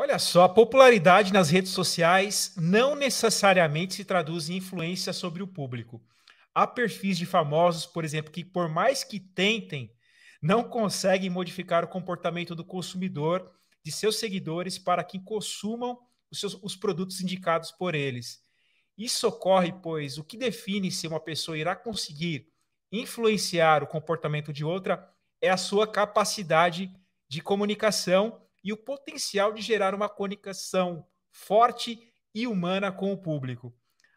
Olha só, a popularidade nas redes sociais não necessariamente se traduz em influência sobre o público. Há perfis de famosos, por exemplo, que por mais que tentem, não conseguem modificar o comportamento do consumidor, de seus seguidores, para que consumam os, seus, os produtos indicados por eles. Isso ocorre, pois o que define se uma pessoa irá conseguir influenciar o comportamento de outra é a sua capacidade de comunicação e o potencial de gerar uma conexão forte e humana com o público.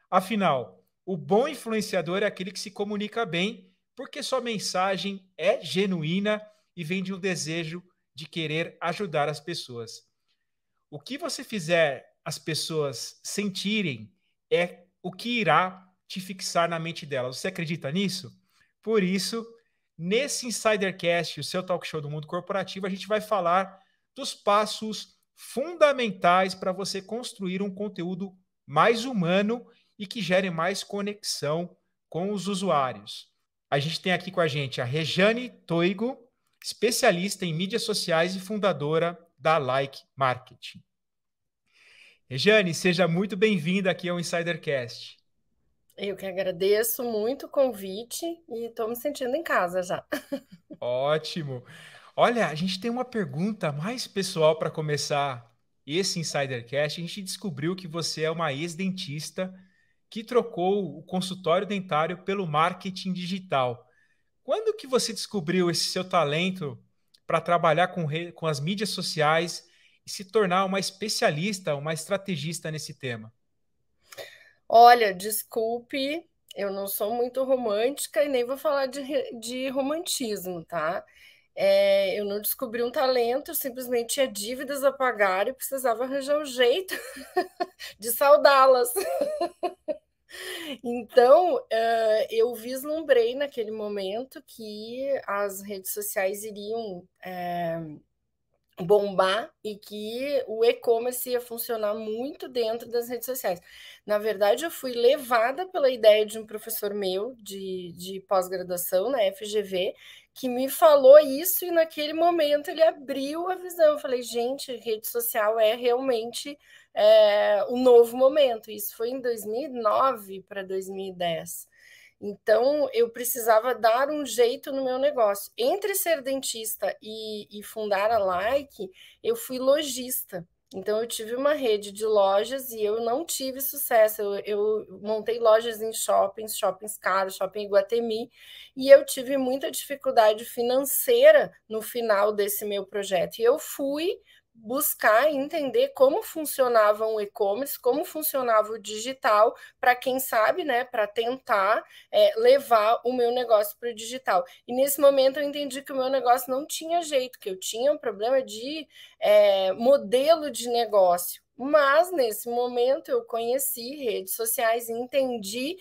Afinal, o bom influenciador é aquele que se comunica bem, porque sua mensagem é genuína e vem de um desejo de querer ajudar as pessoas. O que você fizer as pessoas sentirem é o que irá te fixar na mente delas. Você acredita nisso? Por isso, nesse Insidercast, o seu talk show do mundo corporativo, a gente vai falar dos passos fundamentais para você construir um conteúdo mais humano e que gere mais conexão com os usuários. A gente tem aqui com a gente a Rejane Toigo, especialista em mídias sociais e fundadora da Like Marketing. Rejane, seja muito bem-vinda aqui ao Insidercast. Eu que agradeço muito o convite e estou me sentindo em casa já. Ótimo. Olha, a gente tem uma pergunta mais pessoal para começar esse Insidercast. A gente descobriu que você é uma ex-dentista que trocou o consultório dentário pelo marketing digital. Quando que você descobriu esse seu talento para trabalhar com, com as mídias sociais e se tornar uma especialista, uma estrategista nesse tema? Olha, desculpe, eu não sou muito romântica e nem vou falar de, de romantismo, tá? É, eu não descobri um talento, simplesmente tinha dívidas a pagar e precisava arranjar um jeito de saudá-las. Então, uh, eu vislumbrei naquele momento que as redes sociais iriam uh, bombar e que o e-commerce ia funcionar muito dentro das redes sociais. Na verdade, eu fui levada pela ideia de um professor meu de, de pós-graduação na FGV que me falou isso e naquele momento ele abriu a visão. Eu falei, gente, rede social é realmente é, o novo momento. Isso foi em 2009 para 2010. Então, eu precisava dar um jeito no meu negócio. Entre ser dentista e, e fundar a Like, eu fui lojista. Então, eu tive uma rede de lojas e eu não tive sucesso. Eu, eu, montei lojas em shoppings, shoppings caros, shopping Iguatemi, e eu tive muita dificuldade financeira no final desse meu projeto. E eu fui buscar entender como funcionava o e-commerce, como funcionava o digital, para quem sabe, né, para tentar é, levar o meu negócio para o digital. E nesse momento eu entendi que o meu negócio não tinha jeito, que eu tinha um problema de é, modelo de negócio. Mas nesse momento eu conheci redes sociais e entendi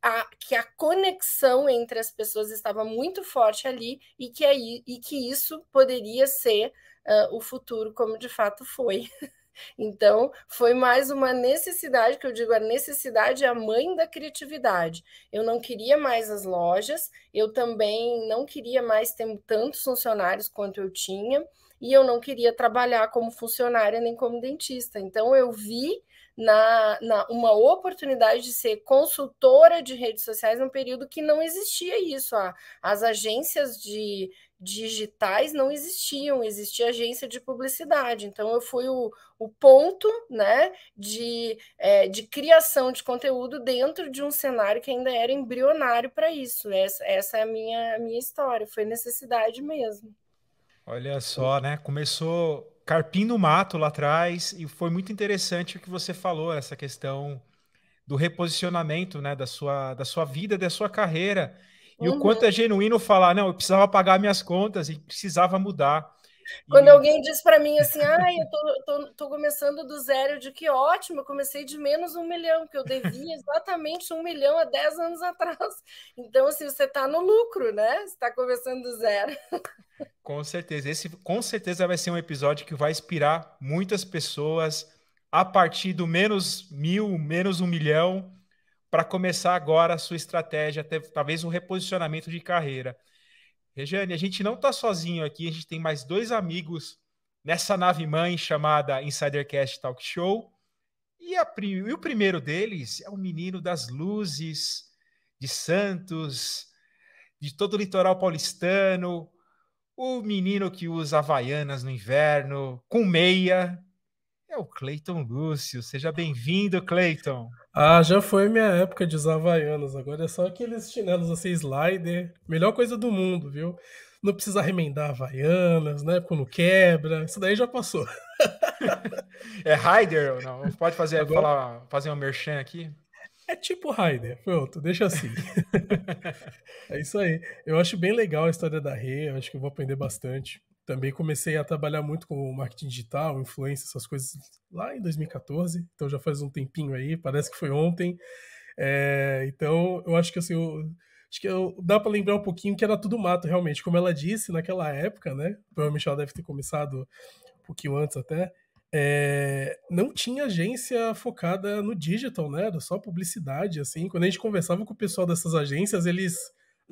a, que a conexão entre as pessoas estava muito forte ali e que, aí, e que isso poderia ser uh, o futuro como de fato foi. Então, foi mais uma necessidade, que eu digo, a necessidade é a mãe da criatividade. Eu não queria mais as lojas, eu também não queria mais ter tantos funcionários quanto eu tinha, e eu não queria trabalhar como funcionária nem como dentista. Então, eu vi na, na, uma oportunidade de ser consultora de redes sociais num período que não existia isso. as agências de, digitais não existiam, existia agência de publicidade. Então, eu fui o, o ponto né, de, é, de criação de conteúdo dentro de um cenário que ainda era embrionário para isso. Essa, essa é a minha, a minha história, foi necessidade mesmo. Olha só, né? Começou carpim no mato lá atrás e foi muito interessante o que você falou, essa questão do reposicionamento né, da, sua, da sua vida, da sua carreira e uhum. o quanto uhum. é genuíno falar, não, eu precisava pagar minhas contas e precisava mudar. Quando e... alguém diz para mim assim, ah, eu tô, tô, tô, começando do zero, de que ótimo, eu comecei de menos um milhão, que eu devia exatamente um milhão há dez anos atrás. Então, assim, você está no lucro, né? Você está começando do zero. Com certeza. Esse com certeza vai ser um episódio que vai inspirar muitas pessoas a partir do menos mil, menos um milhão para começar agora a sua estratégia, até, talvez um reposicionamento de carreira. Rejane, a gente não está sozinho aqui, a gente tem mais dois amigos nessa nave mãe chamada Insidercast Talk Show. E, a, e o primeiro deles é o menino das luzes de Santos, de todo o litoral paulistano, o menino que usa havaianas no inverno, com meia, é o Cleiton Lúcio. Seja bem-vindo, Cleiton. Ah, já foi minha época de usar Havaianas. Agora é só aqueles chinelos assim, slider. Melhor coisa do mundo, viu? Não precisa remendar Havaianas, né? Quando quebra. Isso daí já passou. é Raider ou não? Pode fazer, Agora... falar, fazer um merchan aqui? É tipo Raider. Pronto, deixa assim. é isso aí. Eu acho bem legal a história da Rê. Acho que eu vou aprender bastante também comecei a trabalhar muito com marketing digital, influência, essas coisas lá em 2014, então já faz um tempinho aí, parece que foi ontem. É, então, eu acho que assim, eu, acho que eu, dá para lembrar um pouquinho que era tudo mato, realmente. Como ela disse, naquela época, né? Provavelmente ela deve ter começado um pouquinho antes até. É, não tinha agência focada no digital, né? Era só publicidade, assim. Quando a gente conversava com o pessoal dessas agências, eles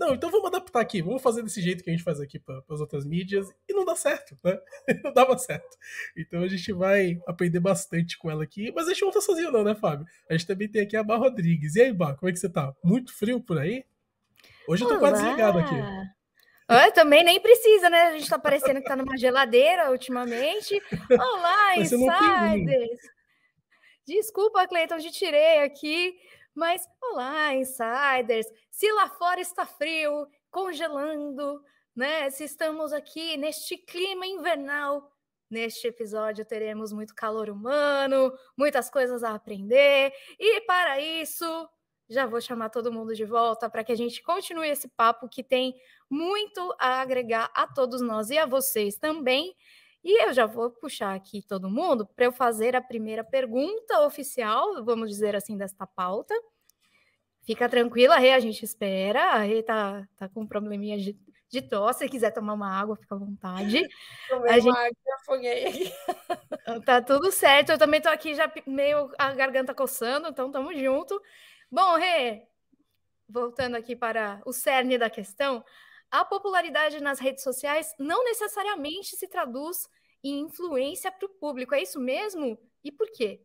não, então vamos adaptar aqui, vamos fazer desse jeito que a gente faz aqui para as outras mídias. E não dá certo, né? não dava certo. Então a gente vai aprender bastante com ela aqui. Mas a gente não tá sozinho, não, né, Fábio? A gente também tem aqui a Bar Rodrigues. E aí, Bar, como é que você tá? Muito frio por aí? Hoje eu tô Olá. quase ligado aqui. Ah, também nem precisa, né? A gente tá parecendo que tá numa geladeira ultimamente. Olá, Insiders! Desculpa, Cleiton, te tirei aqui. Mas olá, insiders! Se lá fora está frio, congelando, né? Se estamos aqui neste clima invernal, Neste episódio teremos muito calor humano, muitas coisas a aprender, e para isso já vou chamar todo mundo de volta para que a gente continue esse papo que tem muito a agregar a todos nós e a vocês também. E eu já vou puxar aqui todo mundo para eu fazer a primeira pergunta oficial, vamos dizer assim, desta pauta. Fica tranquila, Rê, a gente espera. A Rê está tá com um probleminha de, de tosse. Se quiser tomar uma água, fica à vontade. Tomei a gente... água, afoguei. tá tudo certo. Eu também estou aqui já meio a garganta coçando, então estamos junto. Bom, Rê, voltando aqui para o cerne da questão, a popularidade nas redes sociais não necessariamente se traduz em influência para o público, é isso mesmo? E por quê?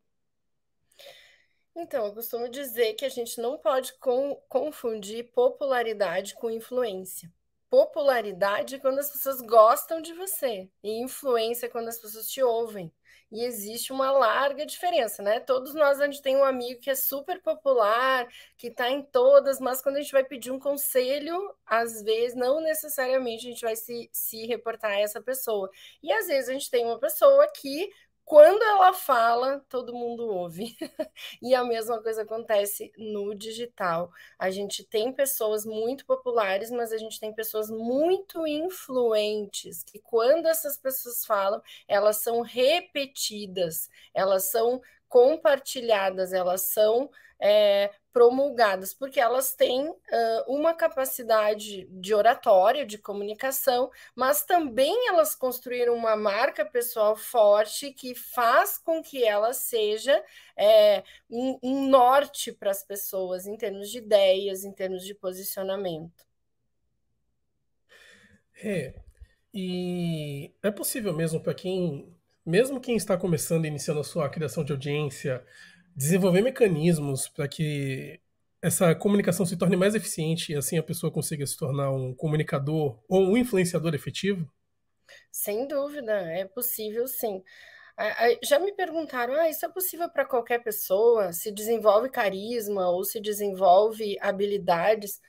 Então, eu costumo dizer que a gente não pode com, confundir popularidade com influência. Popularidade é quando as pessoas gostam de você, e influência é quando as pessoas te ouvem e existe uma larga diferença, né? Todos nós a gente tem um amigo que é super popular, que está em todas, mas quando a gente vai pedir um conselho, às vezes não necessariamente a gente vai se, se reportar a essa pessoa. E às vezes a gente tem uma pessoa que quando ela fala, todo mundo ouve. e a mesma coisa acontece no digital. A gente tem pessoas muito populares, mas a gente tem pessoas muito influentes, que quando essas pessoas falam, elas são repetidas, elas são compartilhadas, elas são é, promulgadas, porque elas têm uh, uma capacidade de oratória, de comunicação, mas também elas construíram uma marca pessoal forte que faz com que ela seja é, um, um norte para as pessoas em termos de ideias, em termos de posicionamento. É, e é possível mesmo para quem, mesmo quem está começando, iniciando a sua criação de audiência, desenvolver mecanismos para que essa comunicação se torne mais eficiente e assim a pessoa consiga se tornar um comunicador ou um influenciador efetivo? Sem dúvida, é possível sim. Já me perguntaram, ah, isso é possível para qualquer pessoa? Se desenvolve carisma ou se desenvolve habilidades?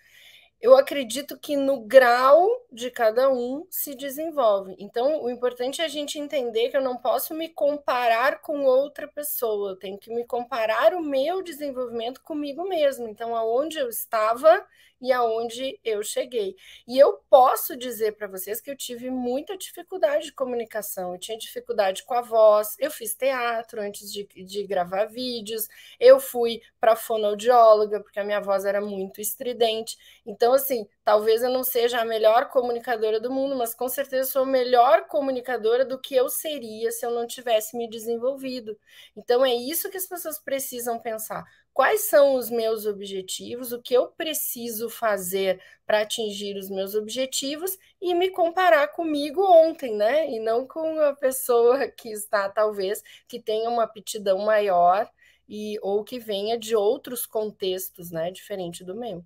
eu acredito que no grau de cada um se desenvolve. Então, o importante é a gente entender que eu não posso me comparar com outra pessoa, eu tenho que me comparar o meu desenvolvimento comigo mesmo. Então, aonde eu estava e aonde eu cheguei. E eu posso dizer para vocês que eu tive muita dificuldade de comunicação, eu tinha dificuldade com a voz, eu fiz teatro antes de, de gravar vídeos, eu fui para fonoaudióloga, porque a minha voz era muito estridente. Então, então, assim, talvez eu não seja a melhor comunicadora do mundo, mas com certeza sou a melhor comunicadora do que eu seria se eu não tivesse me desenvolvido. Então, é isso que as pessoas precisam pensar. Quais são os meus objetivos? O que eu preciso fazer para atingir os meus objetivos e me comparar comigo ontem, né? E não com a pessoa que está, talvez, que tenha uma aptidão maior e ou que venha de outros contextos, né? Diferente do meu.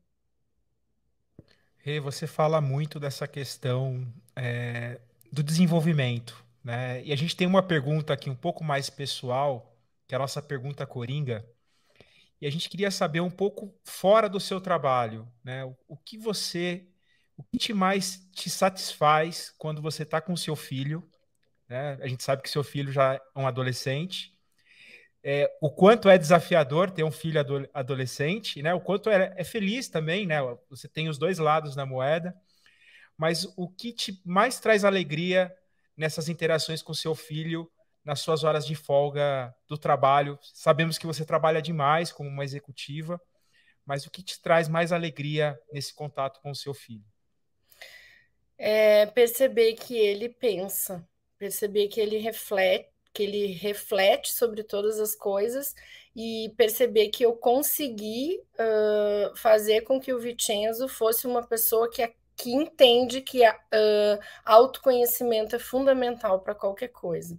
E você fala muito dessa questão é, do desenvolvimento, né? E a gente tem uma pergunta aqui um pouco mais pessoal, que é a nossa pergunta coringa, e a gente queria saber um pouco fora do seu trabalho, né? O, que você, o que te mais te satisfaz quando você está com seu filho, né? A gente sabe que seu filho já é um adolescente, é, o quanto é desafiador ter um filho adolescente, né? O quanto é, é, feliz também, né? Você tem os dois lados na moeda. Mas o que te mais traz alegria nessas interações com seu filho, nas suas horas de folga do trabalho? Sabemos que você trabalha demais como uma executiva, mas o que te traz mais alegria nesse contato com o seu filho? É perceber que ele pensa, perceber que ele reflete que ele reflete sobre todas as coisas e perceber que eu consegui uh, fazer com que o Vicenzo fosse uma pessoa que, é, que entende que a, uh, autoconhecimento é fundamental para qualquer coisa.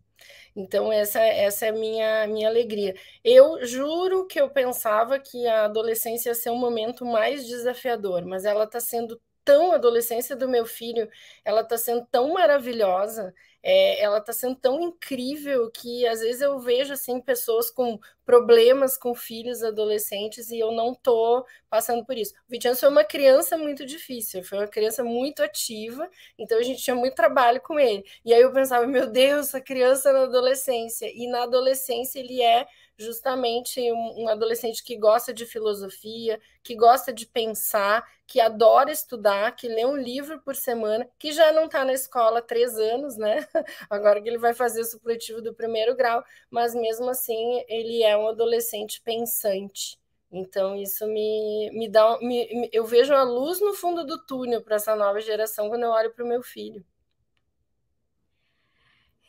Então, essa, essa é a minha, minha alegria. Eu juro que eu pensava que a adolescência ia ser um momento mais desafiador, mas ela está sendo tão, a adolescência do meu filho, ela está sendo tão maravilhosa é, ela está sendo tão incrível que às vezes eu vejo assim pessoas com problemas com filhos adolescentes e eu não tô passando por isso. O Vitiano foi uma criança muito difícil, foi uma criança muito ativa, então a gente tinha muito trabalho com ele. E aí eu pensava, meu Deus, essa criança na adolescência. E na adolescência ele é justamente um, um adolescente que gosta de filosofia, que gosta de pensar, que adora estudar, que lê um livro por semana, que já não está na escola há três anos, né? Agora que ele vai fazer o supletivo do primeiro grau, mas mesmo assim ele é um adolescente pensante. Então, isso me, me dá. Me, eu vejo a luz no fundo do túnel para essa nova geração quando eu olho para o meu filho.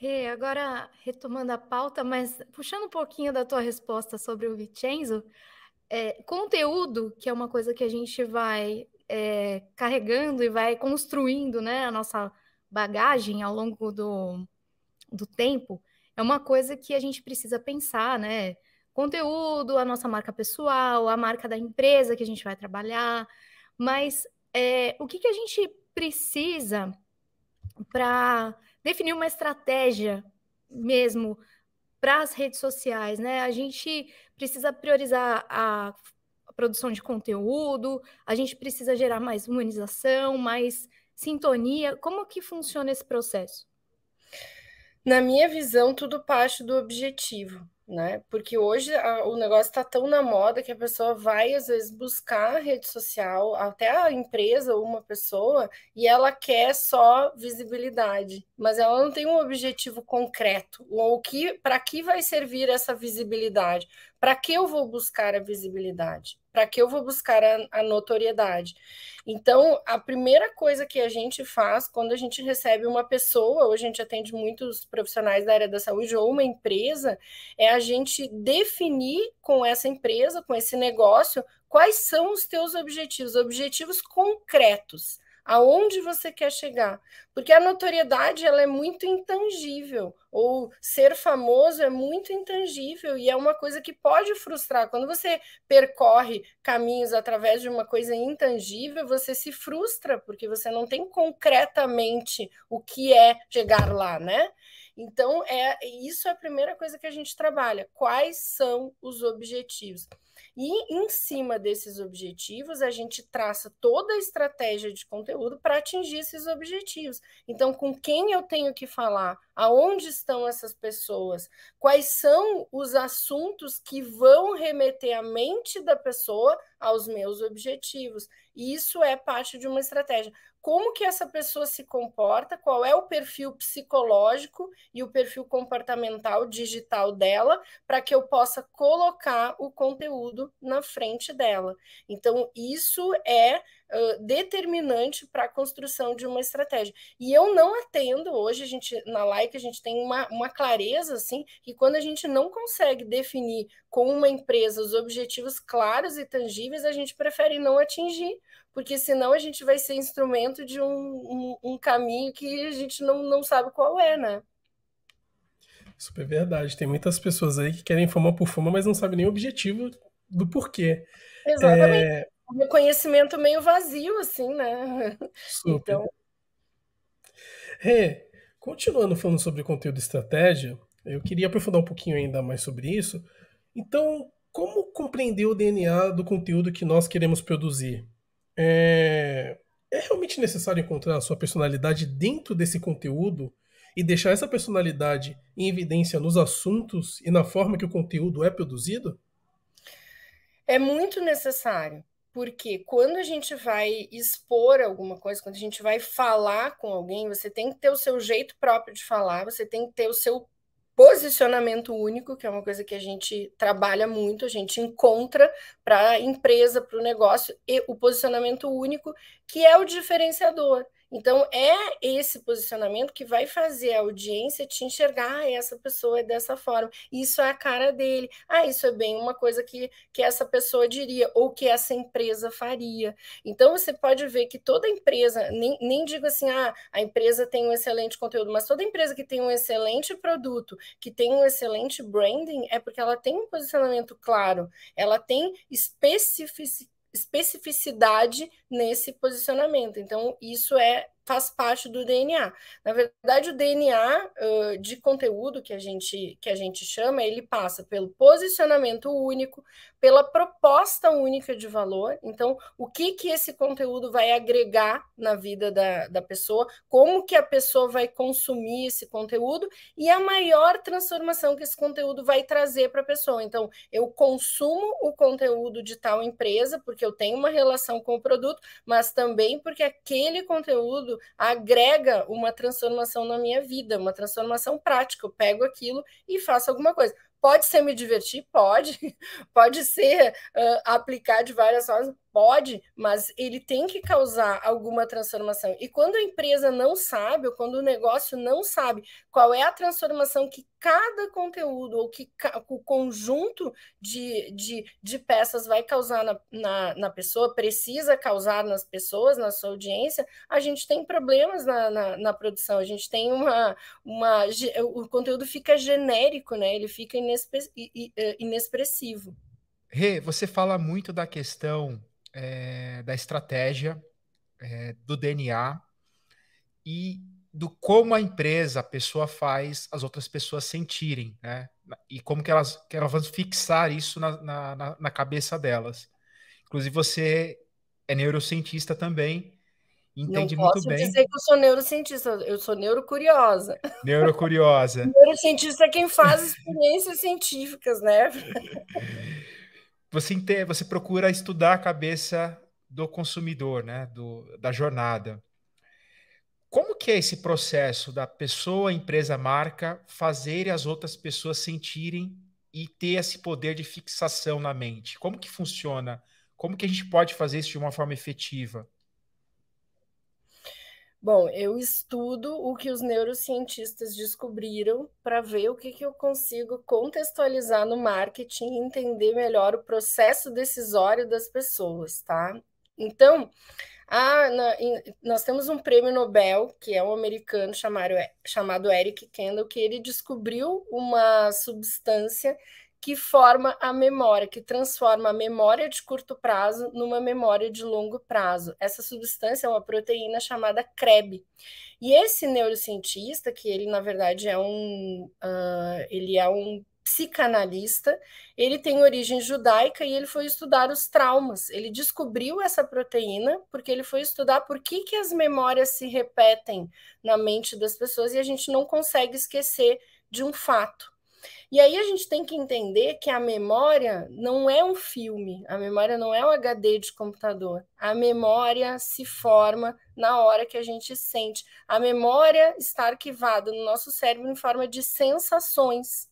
Rê, agora retomando a pauta, mas puxando um pouquinho da tua resposta sobre o Vicenzo, é, conteúdo, que é uma coisa que a gente vai é, carregando e vai construindo né, a nossa bagagem ao longo do, do tempo, é uma coisa que a gente precisa pensar, né? Conteúdo, a nossa marca pessoal, a marca da empresa que a gente vai trabalhar, mas é, o que, que a gente precisa para definir uma estratégia mesmo para as redes sociais, né? A gente precisa priorizar a produção de conteúdo, a gente precisa gerar mais humanização, mais sintonia. Como que funciona esse processo? Na minha visão, tudo parte do objetivo né? Porque hoje a, o negócio está tão na moda que a pessoa vai às vezes buscar a rede social, até a empresa ou uma pessoa, e ela quer só visibilidade, mas ela não tem um objetivo concreto ou que para que vai servir essa visibilidade? Para que eu vou buscar a visibilidade? Para que eu vou buscar a, a, notoriedade? Então, a primeira coisa que a gente faz quando a gente recebe uma pessoa, ou a gente atende muitos profissionais da área da saúde, ou uma empresa, é a gente definir com essa empresa, com esse negócio, quais são os teus objetivos, objetivos concretos aonde você quer chegar, porque a notoriedade ela é muito intangível, ou ser famoso é muito intangível e é uma coisa que pode frustrar. Quando você percorre caminhos através de uma coisa intangível, você se frustra porque você não tem concretamente o que é chegar lá, né? Então, é isso é a primeira coisa que a gente trabalha. Quais são os objetivos? E em cima desses objetivos, a gente traça toda a estratégia de conteúdo para atingir esses objetivos. Então, com quem eu tenho que falar? Aonde estão essas pessoas? Quais são os assuntos que vão remeter a mente da pessoa aos meus objetivos? E isso é parte de uma estratégia como que essa pessoa se comporta, qual é o perfil psicológico e o perfil comportamental digital dela, para que eu possa colocar o conteúdo na frente dela. Então, isso é uh, determinante para a construção de uma estratégia. E eu não atendo, hoje a gente, na like, a gente tem uma, uma clareza, assim, que quando a gente não consegue definir com uma empresa os objetivos claros e tangíveis, a gente prefere não atingir, porque senão a gente vai ser instrumento de um, um, um caminho que a gente não, não sabe qual é, né? Super verdade. Tem muitas pessoas aí que querem fama por fama, mas não sabem nem o objetivo do porquê. Exatamente. É... Um reconhecimento meio vazio, assim, né? Super. Então... Rê, continuando falando sobre conteúdo e estratégia, eu queria aprofundar um pouquinho ainda mais sobre isso. Então, como compreender o DNA do conteúdo que nós queremos produzir? É, é realmente necessário encontrar a sua personalidade dentro desse conteúdo e deixar essa personalidade em evidência nos assuntos e na forma que o conteúdo é produzido? É muito necessário, porque quando a gente vai expor alguma coisa, quando a gente vai falar com alguém, você tem que ter o seu jeito próprio de falar, você tem que ter o seu posicionamento único, que é uma coisa que a gente trabalha muito, a gente encontra para a empresa, para o negócio, e o posicionamento único, que é o diferenciador. Então, é esse posicionamento que vai fazer a audiência te enxergar ah, essa pessoa é dessa forma, isso é a cara dele, ah, isso é bem uma coisa que, que essa pessoa diria, ou que essa empresa faria. Então, você pode ver que toda empresa, nem, nem digo assim, ah, a empresa tem um excelente conteúdo, mas toda empresa que tem um excelente produto, que tem um excelente branding, é porque ela tem um posicionamento claro, ela tem especificidade especificidade nesse posicionamento. Então, isso é faz parte do DNA. Na verdade, o DNA uh, de conteúdo que a gente que a gente chama, ele passa pelo posicionamento único, pela proposta única de valor. Então, o que que esse conteúdo vai agregar na vida da, da pessoa, como que a pessoa vai consumir esse conteúdo e a maior transformação que esse conteúdo vai trazer para a pessoa. Então, eu consumo o conteúdo de tal empresa porque eu tenho uma relação com o produto, mas também porque aquele conteúdo conteúdo agrega uma transformação na minha vida, uma transformação prática. Eu pego aquilo e faço alguma coisa. Pode ser me divertir? Pode. Pode ser uh, aplicar de várias formas? Pode, mas ele tem que causar alguma transformação. E quando a empresa não sabe, ou quando o negócio não sabe qual é a transformação que cada conteúdo ou que o conjunto de, de, de peças vai causar na, na, na, pessoa, precisa causar nas pessoas, na sua audiência, a gente tem problemas na, na, na produção, a gente tem uma, uma. O conteúdo fica genérico, né? Ele fica é, inexpressivo. Rê, você fala muito da questão é, da estratégia, é, do DNA e do como a empresa, a pessoa faz as outras pessoas sentirem, né? E como que elas, que elas vão fixar isso na, na, na cabeça delas. Inclusive, você é neurocientista também, entende muito bem. Não posso dizer que eu sou neurocientista, eu sou neurocuriosa. Neurocuriosa. neurocientista é quem faz experiências científicas, né? você, você procura estudar a cabeça do consumidor, né? Do, da jornada. Como que é esse processo da pessoa, empresa, marca fazer as outras pessoas sentirem e ter esse poder de fixação na mente? Como que funciona? Como que a gente pode fazer isso de uma forma efetiva? Bom, eu estudo o que os neurocientistas descobriram para ver o que, que eu consigo contextualizar no marketing e entender melhor o processo decisório das pessoas, tá? Então, a, na, nós temos um prêmio Nobel, que é um americano chamado, é, chamado Eric Kendall, que ele descobriu uma substância que forma a memória, que transforma a memória de curto prazo numa memória de longo prazo. Essa substância é uma proteína chamada CREB. E esse neurocientista, que ele na verdade é um, uh, ele é um psicanalista, ele tem origem judaica e ele foi estudar os traumas. Ele descobriu essa proteína porque ele foi estudar por que, que as memórias se repetem na mente das pessoas e a gente não consegue esquecer de um fato. E aí a gente tem que entender que a memória não é um filme, a memória não é um HD de computador. A memória se forma na hora que a gente sente. A memória está arquivada no nosso cérebro em forma de sensações.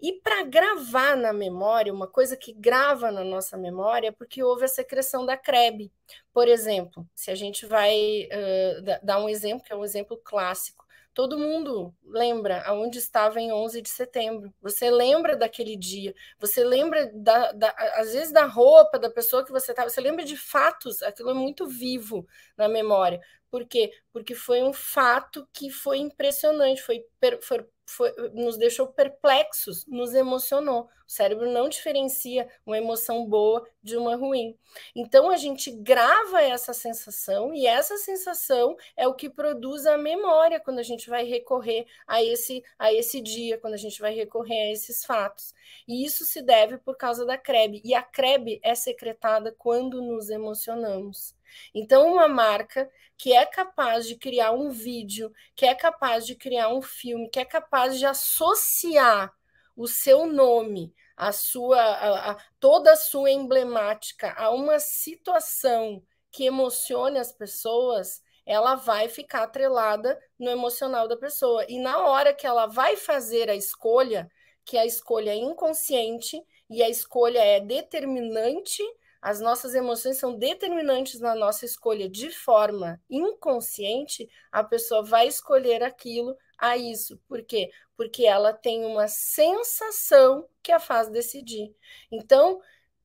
E para gravar na memória, uma coisa que grava na nossa memória é porque houve a secreção da CREB. Por exemplo, se a gente vai uh, dar um exemplo, que é um exemplo clássico Todo mundo lembra aonde estava em 11 de setembro. Você lembra daquele dia. Você lembra, da, da, às vezes, da roupa da pessoa que você estava. Você lembra de fatos. Aquilo é muito vivo na memória. Por quê? Porque foi um fato que foi impressionante, foi, foi, foi nos deixou perplexos, nos emocionou. O cérebro não diferencia uma emoção boa de uma ruim. Então a gente grava essa sensação e essa sensação é o que produz a memória quando a gente vai recorrer a esse a esse dia, quando a gente vai recorrer a esses fatos. E isso se deve por causa da CREB. E a CREB é secretada quando nos emocionamos. Então, uma marca que é capaz de criar um vídeo, que é capaz de criar um filme, que é capaz de associar o seu nome, a sua, a, a, toda a sua emblemática a uma situação que emocione as pessoas, ela vai ficar atrelada no emocional da pessoa. E na hora que ela vai fazer a escolha, que a escolha é inconsciente e a escolha é determinante, as nossas emoções são determinantes na nossa escolha de forma inconsciente, a pessoa vai escolher aquilo a isso. Por quê? Porque ela tem uma sensação que a faz decidir. Então,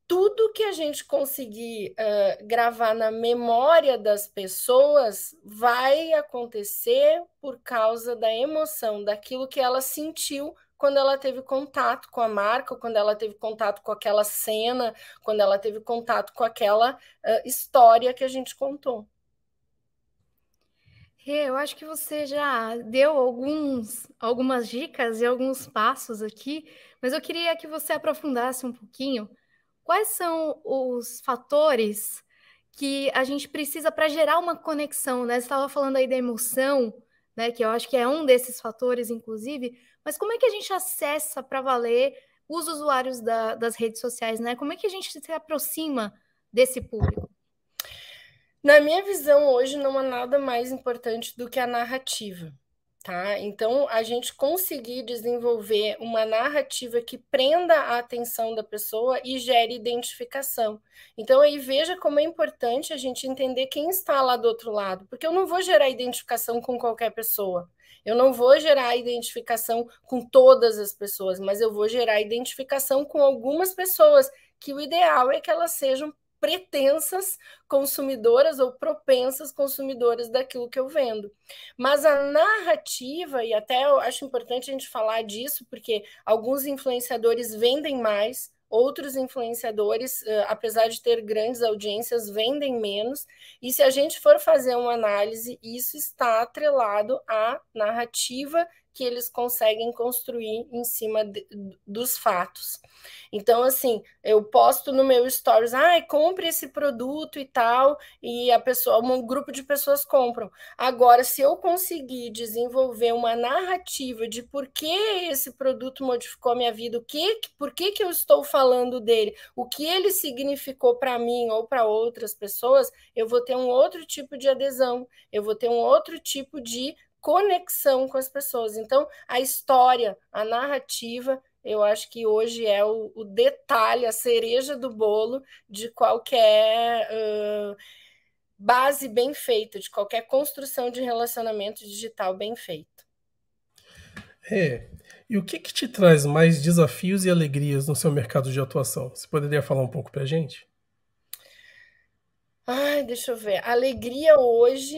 tudo que a gente conseguir uh, gravar na memória das pessoas vai acontecer por causa da emoção, daquilo que ela sentiu quando ela teve contato com a marca, quando ela teve contato com aquela cena, quando ela teve contato com aquela uh, história que a gente contou eu acho que você já deu alguns, algumas dicas e alguns passos aqui, mas eu queria que você aprofundasse um pouquinho quais são os fatores que a gente precisa para gerar uma conexão, né? Você estava falando aí da emoção, né? Que eu acho que é um desses fatores, inclusive, mas como é que a gente acessa para valer os usuários da, das redes sociais, né? Como é que a gente se aproxima desse público? Na minha visão, hoje não há nada mais importante do que a narrativa. Tá? Então, a gente conseguir desenvolver uma narrativa que prenda a atenção da pessoa e gere identificação. Então, aí veja como é importante a gente entender quem está lá do outro lado, porque eu não vou gerar identificação com qualquer pessoa. Eu não vou gerar identificação com todas as pessoas, mas eu vou gerar identificação com algumas pessoas que o ideal é que elas sejam pretensas consumidoras ou propensas consumidoras daquilo que eu vendo. Mas a narrativa, e até eu acho importante a gente falar disso, porque alguns influenciadores vendem mais, outros influenciadores, apesar de ter grandes audiências, vendem menos. E se a gente for fazer uma análise, isso está atrelado à narrativa que eles conseguem construir em cima de, dos fatos. Então, assim, eu posto no meu stories, ah, compre esse produto e tal, e a pessoa, um grupo de pessoas compram. Agora, se eu conseguir desenvolver uma narrativa de por que esse produto modificou a minha vida, o que, por que, que eu estou falando dele, o que ele significou para mim ou para outras pessoas, eu vou ter um outro tipo de adesão, eu vou ter um outro tipo de conexão com as pessoas. Então, a história, a narrativa, eu acho que hoje é o, o detalhe, a cereja do bolo de qualquer. Uh, base bem feita, de qualquer construção de relacionamento digital bem feito. É. E o que, que te traz mais desafios e alegrias no seu mercado de atuação? Você poderia falar um pouco para a gente? Ai, deixa eu ver. Alegria hoje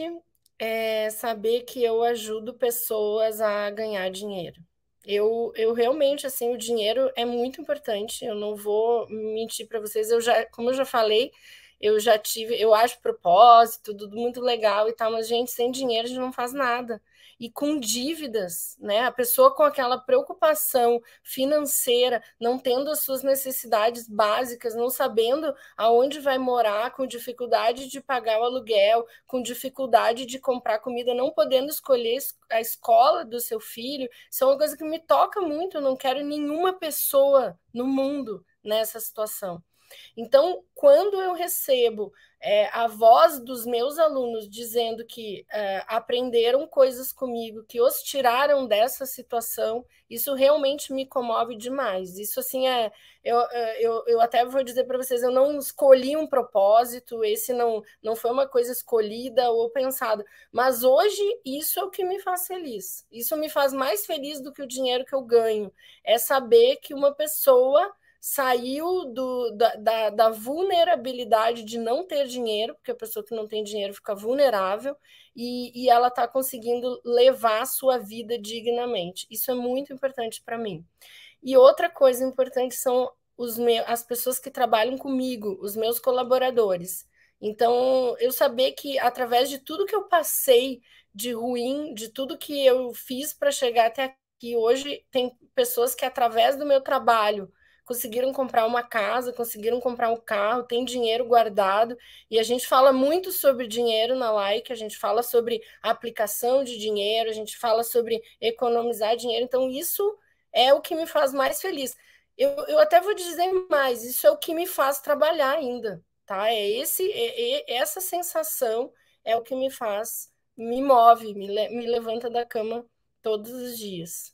é saber que eu ajudo pessoas a ganhar dinheiro. Eu, eu realmente, assim, o dinheiro é muito importante. Eu não vou mentir para vocês. Eu já, como eu já falei, eu já tive, eu acho propósito, tudo muito legal e tal, mas, gente, sem dinheiro a gente não faz nada e com dívidas, né? A pessoa com aquela preocupação financeira, não tendo as suas necessidades básicas, não sabendo aonde vai morar, com dificuldade de pagar o aluguel, com dificuldade de comprar comida, não podendo escolher a escola do seu filho, isso é uma coisa que me toca muito. Eu não quero nenhuma pessoa no mundo nessa situação. Então, quando eu recebo é, a voz dos meus alunos dizendo que é, aprenderam coisas comigo, que os tiraram dessa situação, isso realmente me comove demais. Isso, assim, é. Eu, é, eu, eu até vou dizer para vocês: eu não escolhi um propósito, esse não, não foi uma coisa escolhida ou pensada, mas hoje isso é o que me faz feliz. Isso me faz mais feliz do que o dinheiro que eu ganho. É saber que uma pessoa saiu do, da, da, da, vulnerabilidade de não ter dinheiro, porque a pessoa que não tem dinheiro fica vulnerável, e, e ela está conseguindo levar a sua vida dignamente. Isso é muito importante para mim. E outra coisa importante são os meus, as pessoas que trabalham comigo, os meus colaboradores. Então, eu saber que através de tudo que eu passei de ruim, de tudo que eu fiz para chegar até aqui hoje, tem pessoas que através do meu trabalho conseguiram comprar uma casa, conseguiram comprar um carro, tem dinheiro guardado. E a gente fala muito sobre dinheiro na Like, a gente fala sobre aplicação de dinheiro, a gente fala sobre economizar dinheiro. Então, isso é o que me faz mais feliz. Eu, eu até vou dizer mais, isso é o que me faz trabalhar ainda, tá? É esse, é, é, essa sensação é o que me faz, me move, me, le, me levanta da cama todos os dias.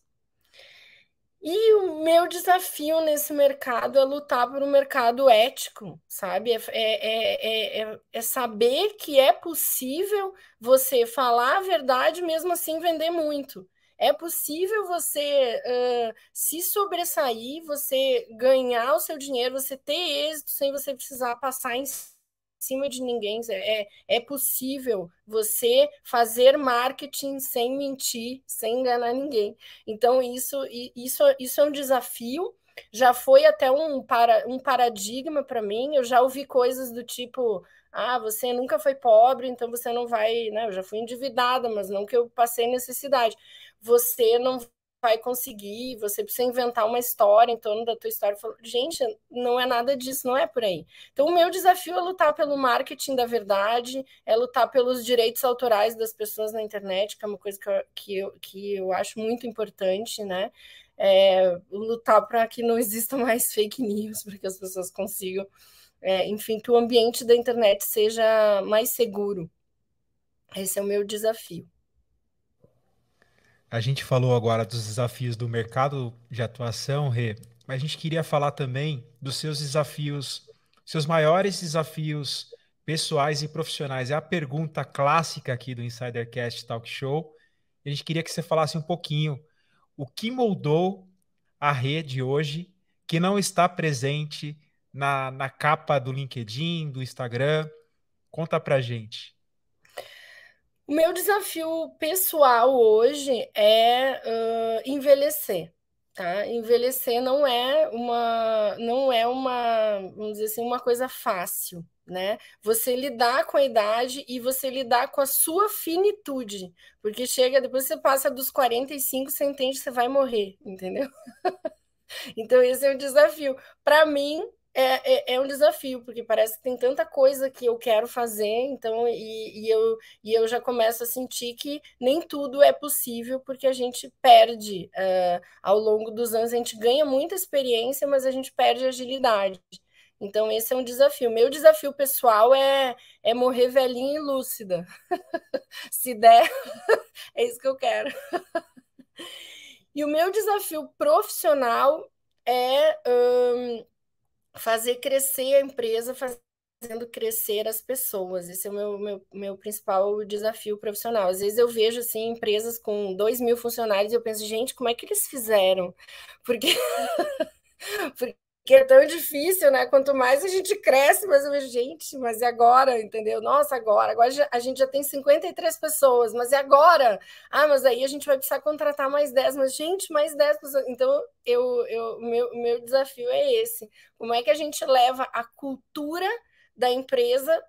E o meu desafio nesse mercado é lutar por um mercado ético, sabe? É, é, é, é, saber que é possível você falar a verdade mesmo assim vender muito. É possível você uh, se sobressair, você ganhar o seu dinheiro, você ter êxito sem você precisar passar em cima de ninguém. É, é possível você fazer marketing sem mentir, sem enganar ninguém. Então, isso, isso, isso é um desafio. Já foi até um, para, um paradigma para mim. Eu já ouvi coisas do tipo: ah, você nunca foi pobre, então você não vai. Né? Eu já fui endividada, mas não que eu passei necessidade. Você não vai conseguir, você precisa inventar uma história em torno da tua história. Falo, gente, não é nada disso, não é por aí. Então, o meu desafio é lutar pelo marketing da verdade, é lutar pelos direitos autorais das pessoas na internet, que é uma coisa que eu, que eu, que eu acho muito importante, né? É, lutar para que não exista mais fake news, para que as pessoas consigam, é, enfim, que o ambiente da internet seja mais seguro. Esse é o meu desafio. A gente falou agora dos desafios do mercado de atuação, Rê, mas a gente queria falar também dos seus desafios, seus maiores desafios pessoais e profissionais. É a pergunta clássica aqui do Insidercast Talk Show. A gente queria que você falasse um pouquinho o que moldou a rede hoje que não está presente na, na capa do LinkedIn, do Instagram. Conta pra gente. O meu desafio pessoal hoje é uh, envelhecer, tá? Envelhecer não é uma, não é uma, vamos dizer assim, uma coisa fácil, né? Você lidar com a idade e você lidar com a sua finitude, porque chega depois você passa dos 45, você entende que você vai morrer, entendeu? então esse é o desafio. Para mim, é, é, é, um desafio, porque parece que tem tanta coisa que eu quero fazer, então, e, e, eu, e eu já começo a sentir que nem tudo é possível, porque a gente perde uh, ao longo dos anos, a gente ganha muita experiência, mas a gente perde agilidade. Então, esse é um desafio. Meu desafio pessoal é, é morrer velhinha e lúcida. Se der, é isso que eu quero. e o meu desafio profissional é. Um, fazer crescer a empresa, fazendo crescer as pessoas. Esse é o meu, meu, meu principal desafio profissional. Às vezes eu vejo assim, empresas com dois mil funcionários e eu penso, gente, como é que eles fizeram? Porque. Porque que é tão difícil, né? Quanto mais a gente cresce, mais ou gente, mas e agora, entendeu? Nossa, agora, agora a gente já tem 53 pessoas, mas e agora? Ah, mas aí a gente vai precisar contratar mais 10, mas gente, mais 10 pessoas. Então, eu, eu, meu, meu desafio é esse. Como é que a gente leva a cultura da empresa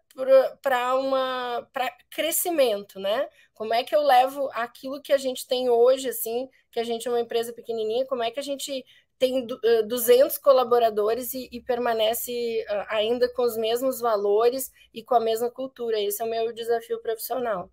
para uma para crescimento, né? Como é que eu levo aquilo que a gente tem hoje, assim, que a gente é uma empresa pequenininha, como é que a gente tem 200 colaboradores e, e, permanece ainda com os mesmos valores e com a mesma cultura. Esse é o meu desafio profissional.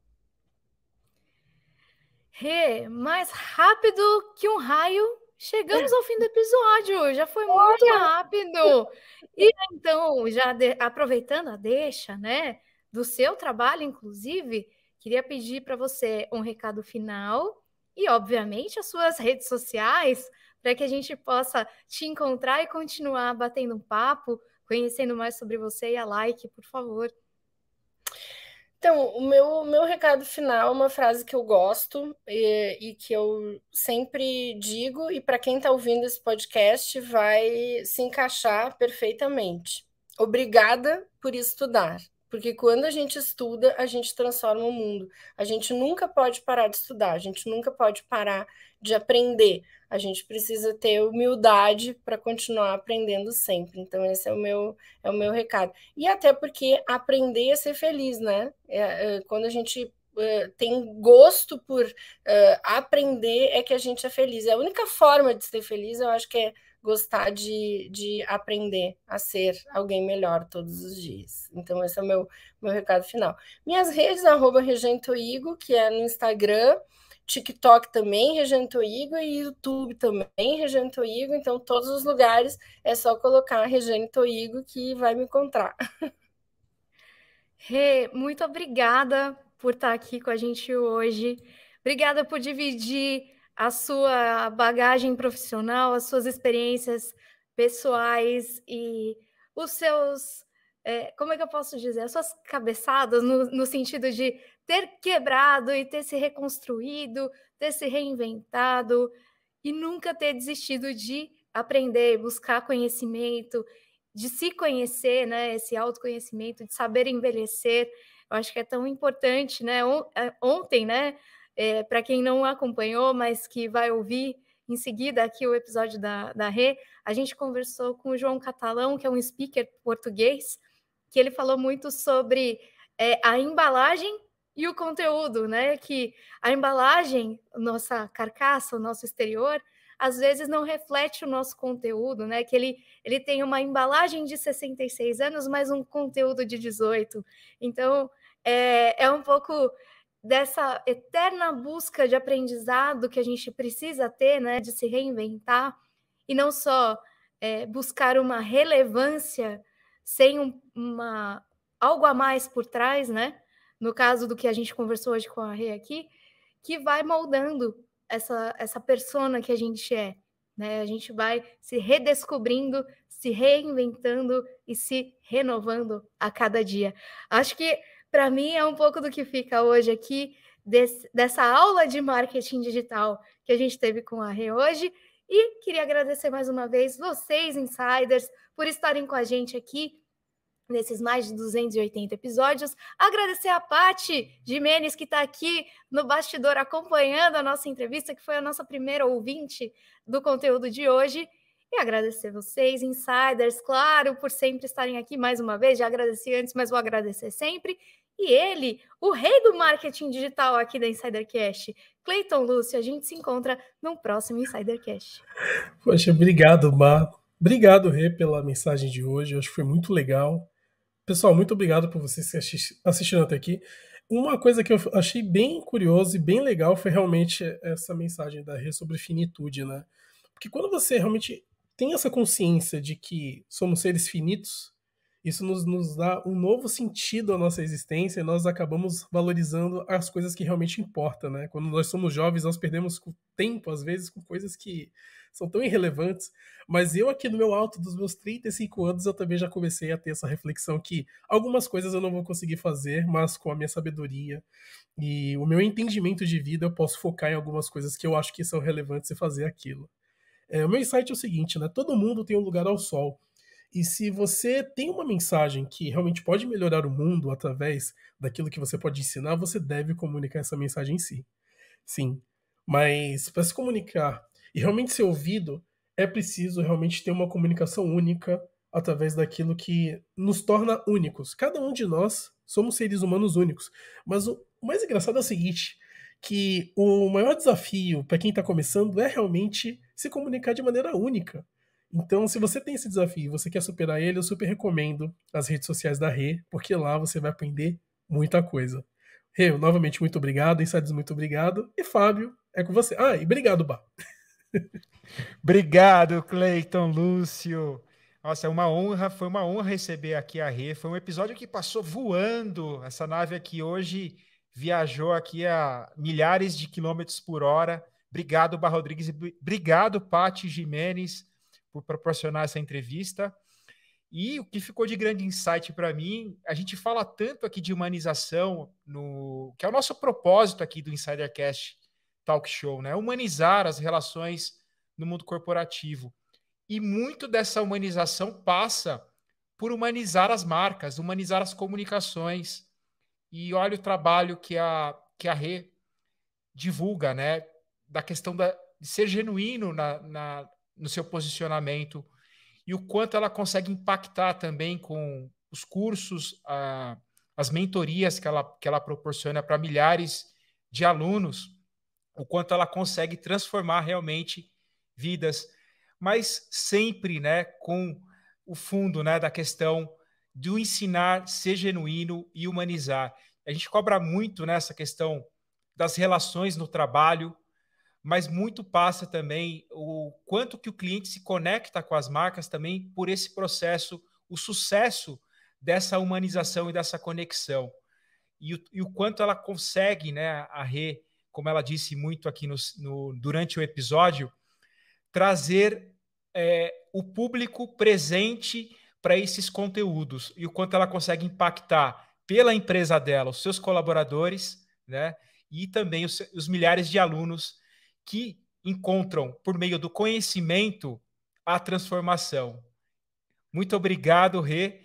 Rê, mais rápido que um raio, chegamos ao fim do episódio. Já foi muito Olha! rápido. E então, já de, aproveitando a deixa, né, do seu trabalho, inclusive, queria pedir para você um recado final e, obviamente, as suas redes sociais para que a gente possa te encontrar e continuar batendo um papo, conhecendo mais sobre você e a like, por favor. Então, o meu, meu recado final é uma frase que eu gosto e, e que eu sempre digo, e para quem está ouvindo esse podcast vai se encaixar perfeitamente. Obrigada por estudar. Porque quando a gente estuda, a gente transforma o mundo. A gente nunca pode parar de estudar, a gente nunca pode parar de aprender. A gente precisa ter humildade para continuar aprendendo sempre. Então, esse é o meu é o meu recado. E até porque aprender é ser feliz, né? É, é, quando a gente Uh, tem gosto por uh, aprender é que a gente é feliz. A única forma de ser feliz, eu acho que é gostar de, de aprender a ser alguém melhor todos os dias. Então, esse é o meu, meu recado final. Minhas redes, arroba Regentoigo, que é no Instagram, TikTok também, Regentoigo, e YouTube também, Regentoigo. Então, todos os lugares é só colocar Regentoigo que vai me encontrar. Rê, hey, muito obrigada por estar aqui com a gente hoje. Obrigada por dividir a sua bagagem profissional, as suas experiências pessoais e os seus. É, como é que eu posso dizer? As suas cabeçadas, no, no sentido de ter quebrado e ter se reconstruído, ter se reinventado e nunca ter desistido de aprender, buscar conhecimento, de se conhecer, né? Esse autoconhecimento, de saber envelhecer. Eu acho que é tão importante, né? É, ontem, né? é, para quem não acompanhou, mas que vai ouvir em seguida aqui o episódio da, da Rê, a gente conversou com o João Catalão, que é um speaker português, que ele falou muito sobre é, a embalagem e o conteúdo, né? Que a embalagem, nossa carcaça, o nosso exterior, às vezes não reflete o nosso conteúdo, né? Que ele, ele tem uma embalagem de 66 anos, mas um conteúdo de 18. Então, é, é um pouco dessa eterna busca de aprendizado que a gente precisa ter, né, de se reinventar e não só é, buscar uma relevância sem um, uma algo a mais por trás, né? No caso do que a gente conversou hoje com a Rê aqui, que vai moldando essa essa persona que a gente é, né? A gente vai se redescobrindo, se reinventando e se renovando a cada dia. Acho que para mim é um pouco do que fica hoje aqui, desse, dessa aula de marketing digital que a gente teve com a Rê hoje. E queria agradecer mais uma vez vocês, insiders, por estarem com a gente aqui nesses mais de 280 episódios. Agradecer a Paty Jimenez, que está aqui no bastidor acompanhando a nossa entrevista, que foi a nossa primeira ouvinte do conteúdo de hoje. E agradecer vocês, insiders, claro, por sempre estarem aqui mais uma vez. Já agradeci antes, mas vou agradecer sempre. E ele, o rei do marketing digital aqui da Insidercast, Clayton Lúcio, a gente se encontra no próximo Insidercast. Poxa, obrigado, Mar. Obrigado, Rê, pela mensagem de hoje. Eu acho que foi muito legal. Pessoal, muito obrigado por vocês assistindo até aqui. Uma coisa que eu achei bem curioso e bem legal foi realmente essa mensagem da Rê sobre finitude, né? Porque quando você realmente tem essa consciência de que somos seres finitos, isso nos, nos dá um novo sentido à nossa existência e nós acabamos valorizando as coisas que realmente importam, né? Quando nós somos jovens, nós perdemos tempo, às vezes, com coisas que são tão irrelevantes. Mas eu, aqui no meu alto dos meus 35 anos, eu também já comecei a ter essa reflexão que algumas coisas eu não vou conseguir fazer, mas com a minha sabedoria e o meu entendimento de vida, eu posso focar em algumas coisas que eu acho que são relevantes e fazer aquilo. É, o meu insight é o seguinte, né? Todo mundo tem um lugar ao sol. E se você tem uma mensagem que realmente pode melhorar o mundo através daquilo que você pode ensinar, você deve comunicar essa mensagem em si. Sim. Mas para se comunicar e realmente ser ouvido, é preciso realmente ter uma comunicação única através daquilo que nos torna únicos. Cada um de nós somos seres humanos únicos. Mas o mais engraçado é o seguinte: que o maior desafio para quem está começando é realmente se comunicar de maneira única. Então, se você tem esse desafio e você quer superar ele, eu super recomendo as redes sociais da Rê, porque lá você vai aprender muita coisa. Rê, novamente, muito obrigado. Insiders, muito obrigado. E Fábio, é com você. Ah, e obrigado, Bá. obrigado, Cleiton, Lúcio. Nossa, é uma honra, foi uma honra receber aqui a Rê. Foi um episódio que passou voando. Essa nave aqui hoje viajou aqui a milhares de quilômetros por hora. Obrigado, Bar Rodrigues. Obrigado, Pati Jimenez por proporcionar essa entrevista. E o que ficou de grande insight para mim, a gente fala tanto aqui de humanização, no que é o nosso propósito aqui do Insidercast Talk Show, né? Humanizar as relações no mundo corporativo. E muito dessa humanização passa por humanizar as marcas, humanizar as comunicações. E olha o trabalho que a, que a Rê divulga, né? Da questão da, de ser genuíno na, na, no seu posicionamento e o quanto ela consegue impactar também com os cursos, a, as mentorias que ela, que ela proporciona para milhares de alunos, o quanto ela consegue transformar realmente vidas, mas sempre né, com o fundo né, da questão do ensinar, ser genuíno e humanizar. A gente cobra muito nessa questão das relações no trabalho, mas muito passa também o quanto que o cliente se conecta com as marcas também por esse processo, o sucesso dessa humanização e dessa conexão. E o, e o quanto ela consegue, né, a Rê, como ela disse muito aqui no, no durante o episódio, trazer é, o público presente para esses conteúdos e o quanto ela consegue impactar pela empresa dela, os seus colaboradores, né, e também os, os milhares de alunos que encontram, por meio do conhecimento, a transformação. Muito obrigado, Rê.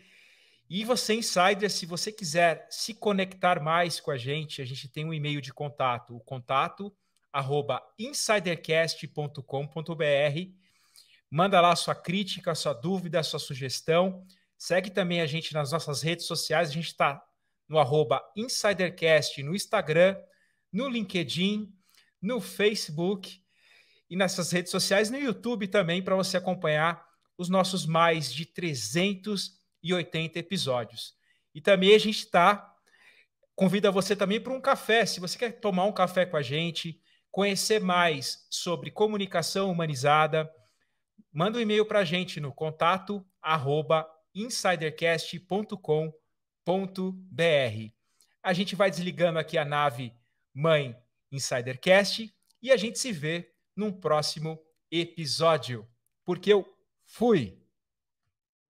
E você, Insider, se você quiser se conectar mais com a gente, a gente tem um e-mail de contato, o contato arroba insidercast.com.br. Manda lá sua crítica, sua dúvida, sua sugestão. Segue também a gente nas nossas redes sociais. A gente está no arroba insidercast no Instagram, no LinkedIn, no Facebook e nessas redes sociais, no YouTube também, para você acompanhar os nossos mais de 380 episódios. E também a gente está. Convida você também para um café, se você quer tomar um café com a gente, conhecer mais sobre comunicação humanizada, manda um e-mail para a gente no contato arroba insidercast.com.br. A gente vai desligando aqui a nave mãe Insidercast e a gente se vê num próximo episódio, porque eu fui!